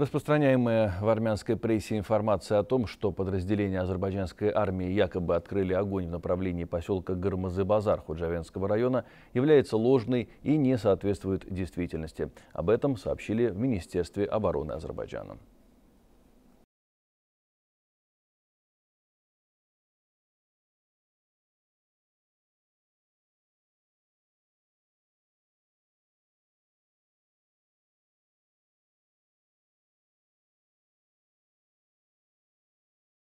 Распространяемая в армянской прессе информация о том, что подразделения азербайджанской армии якобы открыли огонь в направлении поселка Гормазы-Базар Худжавенского района, является ложной и не соответствует действительности. Об этом сообщили в Министерстве обороны Азербайджана.